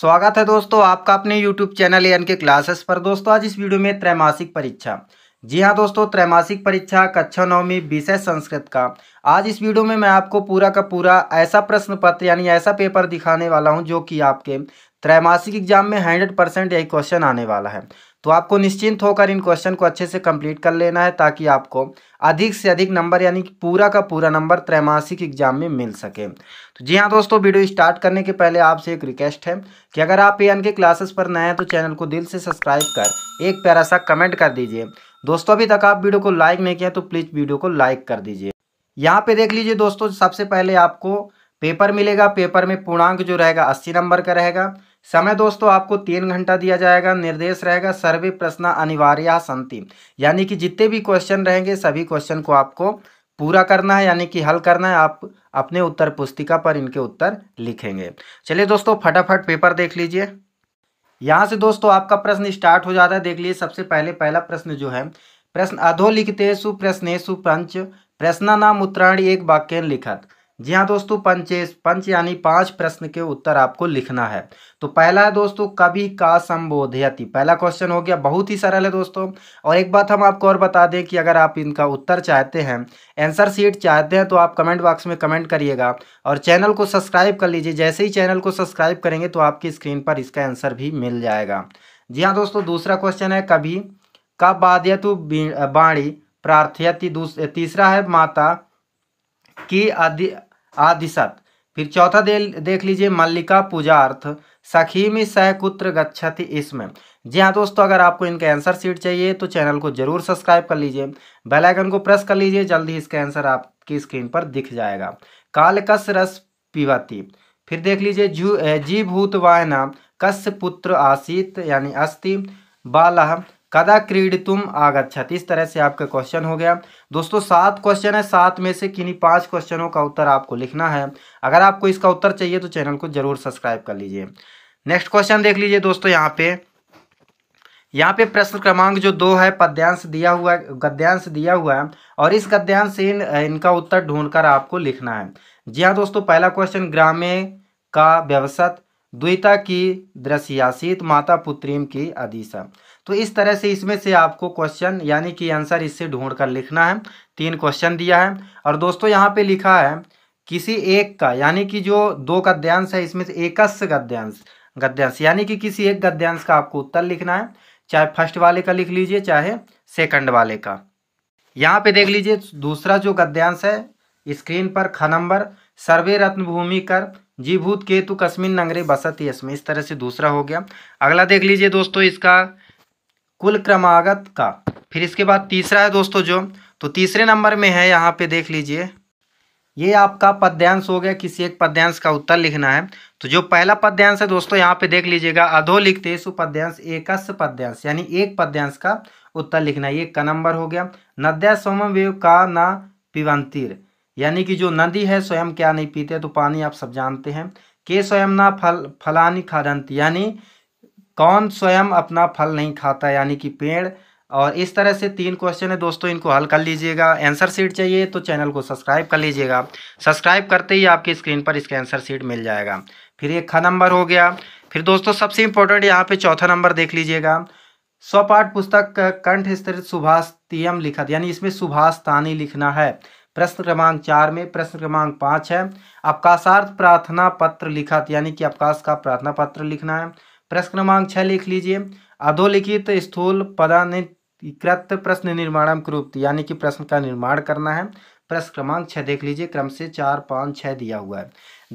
स्वागत है दोस्तों आपका अपने YouTube channel N K classes पर दोस्तों आज इस वीडियो में त्रैमासिक परीक्षा जी हाँ दोस्तों त्रैमासिक परीक्षा कक्षा नौवीं विषय संस्कृत का आज इस वीडियो में मैं आपको पूरा का पूरा ऐसा प्रश्न पत्र यानी ऐसा पेपर दिखाने वाला हूँ जो कि आपके त्रैमासिक एग्जाम में हंड्रेड परसेंट यही क्वेश्चन आने वाला है तो आपको निश्चिंत होकर इन क्वेश्चन को अच्छे से कंप्लीट कर लेना है ताकि आपको अधिक से अधिक नंबर यानी कि पूरा का पूरा नंबर त्रैमासिक एग्जाम में मिल सके तो जी हाँ दोस्तों वीडियो स्टार्ट करने के पहले आपसे एक रिक्वेस्ट है कि अगर आप ए एन के क्लासेस पर नए हैं तो चैनल को दिल से सब्सक्राइब कर एक प्यारा सा कमेंट कर दीजिए दोस्तों अभी तक आप वीडियो को लाइक नहीं किया तो प्लीज़ वीडियो को लाइक कर दीजिए यहाँ पे देख लीजिए दोस्तों सबसे पहले आपको पेपर मिलेगा पेपर में पूर्णांक जो रहेगा अस्सी नंबर का रहेगा समय दोस्तों आपको तीन घंटा दिया जाएगा निर्देश रहेगा सर्वे प्रश्न अनिवार्य संति यानी कि जितने भी क्वेश्चन रहेंगे सभी क्वेश्चन को आपको पूरा करना है यानी कि हल करना है आप अपने उत्तर पुस्तिका पर इनके उत्तर लिखेंगे चलिए दोस्तों फटाफट पेपर देख लीजिए यहाँ से दोस्तों आपका प्रश्न स्टार्ट हो जाता है देख लीजिए सबसे पहले पहला प्रश्न जो है प्रश्न अधोलिखितेषु प्रश्नेशु पंच नाम उत्तराण एक वाक्य लिखत जी हाँ दोस्तों पंचेस पंच यानी पांच प्रश्न के उत्तर आपको लिखना है तो पहला है दोस्तों कभी का संबोधयति पहला क्वेश्चन हो गया बहुत ही सरल है दोस्तों और एक बात हम आपको और बता दें कि अगर आप इनका उत्तर चाहते हैं आंसर सीट चाहते हैं तो आप कमेंट बॉक्स में कमेंट करिएगा और चैनल को सब्सक्राइब कर लीजिए जैसे ही चैनल को सब्सक्राइब करेंगे तो आपकी स्क्रीन पर इसका आंसर भी मिल जाएगा जी हाँ दोस्तों दूसरा क्वेश्चन है कभी का बाध्यतु बाणी प्रार्थयति तीसरा है माता की आदिशत फिर चौथा दे देख लीजिए मल्लिका पूजार्थ सह सहकुत्र गच्छति इसमें जी हाँ दोस्तों अगर आपको इनके आंसर सीट चाहिए तो चैनल को जरूर सब्सक्राइब कर लीजिए बेल आइकन को प्रेस कर लीजिए जल्दी इसका आंसर आपकी स्क्रीन पर दिख जाएगा कालकस रस पिवती फिर देख लीजिए जू जी भूत वायना कस्य पुत्र आसित यानी अस्थि बालह कदा क्रीडितुम आगच्छत इस तरह से आपका क्वेश्चन हो गया दोस्तों सात क्वेश्चन है सात में से किन्हीं पांच क्वेश्चनों का उत्तर आपको लिखना है अगर आपको इसका उत्तर चाहिए तो चैनल को जरूर सब्सक्राइब कर लीजिए नेक्स्ट क्वेश्चन देख लीजिए दोस्तों यहाँ पे यहाँ पे प्रश्न क्रमांक जो दो है पद्यांश दिया हुआ गद्यांश दिया हुआ है और इस गद्यांश से इन, इनका उत्तर ढूंढकर आपको लिखना है जी हाँ दोस्तों पहला क्वेश्चन ग्रामे का व्यवसत द्विता की दृश्यासित माता पुत्रीम की अधिशा तो इस तरह से इसमें से आपको क्वेश्चन यानी कि आंसर इससे ढूंढ कर लिखना है तीन क्वेश्चन दिया है और दोस्तों यहाँ पे लिखा है किसी एक का यानी कि जो दो गद्यांश है इसमें से एकस गद्यांश गद्यांश यानी कि किसी एक गद्यांश का आपको उत्तर लिखना है चाहे फर्स्ट वाले का लिख लीजिए चाहे सेकंड वाले का यहाँ पे देख लीजिए दूसरा जो गद्यांश है स्क्रीन पर ख नंबर सर्वे रत्न भूमि कर जीभूत केतु कश्मीर नंगरे बसत इसमें इस तरह से दूसरा हो गया अगला देख लीजिए दोस्तों इसका कुल क्रमागत का फिर इसके बाद तीसरा है दोस्तों जो तो तीसरे नंबर में है यहाँ पे देख लीजिए ये आपका पद्यांश हो गया किसी एक पद्यांश का उत्तर लिखना है तो जो पहला पद्यांश है दोस्तों यहाँ पे देख लीजिएगा अधो लिखते पद्यांश एकस पद्यांश यानी एक पद्यांश का उत्तर लिखना है एक का नंबर हो गया नद्या सोमवेव का ना पिवंतिर यानी कि जो नदी है स्वयं क्या नहीं पीते तो पानी आप सब जानते हैं के स्वयं ना फल फलानी खादंत यानी कौन स्वयं अपना फल नहीं खाता यानी कि पेड़ और इस तरह से तीन क्वेश्चन है दोस्तों इनको हल कर लीजिएगा आंसर सीट चाहिए तो चैनल को सब्सक्राइब कर लीजिएगा सब्सक्राइब करते ही आपकी स्क्रीन पर इसका आंसर सीट मिल जाएगा फिर एक ख नंबर हो गया फिर दोस्तों सबसे इम्पोर्टेंट यहाँ पे चौथा नंबर देख लीजिएगा स्वपाठ पुस्तक कंठ स्तरित सुभाष तीयम लिखत यानी इसमें सुभाष तानी लिखना है प्रश्न क्रमांक चार में प्रश्न क्रमांक पाँच है अवकाशार्थ प्रार्थना पत्र लिखत यानी कि अवकाश का प्रार्थना पत्र लिखना है प्रश्न क्रमांक छः लिख लीजिए अधोलिखित स्थूल पदानिकृत प्रश्न निर्माण यानी कि प्रश्न का निर्माण करना है प्रश्न क्रमांक छः देख लीजिए क्रम से चार पाँच छः दिया हुआ है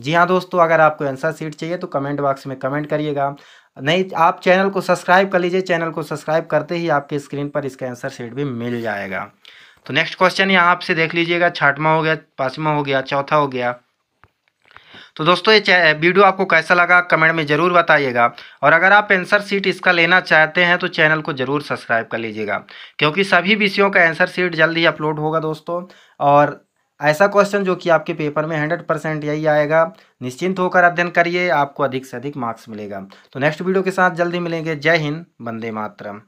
जी हाँ दोस्तों अगर आपको आंसर सीट चाहिए तो कमेंट बॉक्स में कमेंट करिएगा नहीं आप चैनल को सब्सक्राइब कर लीजिए चैनल को सब्सक्राइब करते ही आपके स्क्रीन पर इसका आंसर सीट भी मिल जाएगा तो नेक्स्ट क्वेश्चन यहाँ आपसे देख लीजिएगा छठवा हो गया पाँचवा हो गया चौथा हो गया तो दोस्तों ये वीडियो आपको कैसा लगा कमेंट में ज़रूर बताइएगा और अगर आप एंसर सीट इसका लेना चाहते हैं तो चैनल को ज़रूर सब्सक्राइब कर लीजिएगा क्योंकि सभी विषयों का एंसर सीट जल्द ही अपलोड होगा दोस्तों और ऐसा क्वेश्चन जो कि आपके पेपर में हंड्रेड परसेंट यही आएगा निश्चिंत होकर अध्ययन करिए आपको अधिक से अधिक मार्क्स मिलेगा तो नेक्स्ट वीडियो के साथ जल्दी मिलेंगे जय हिंद वंदे मातरम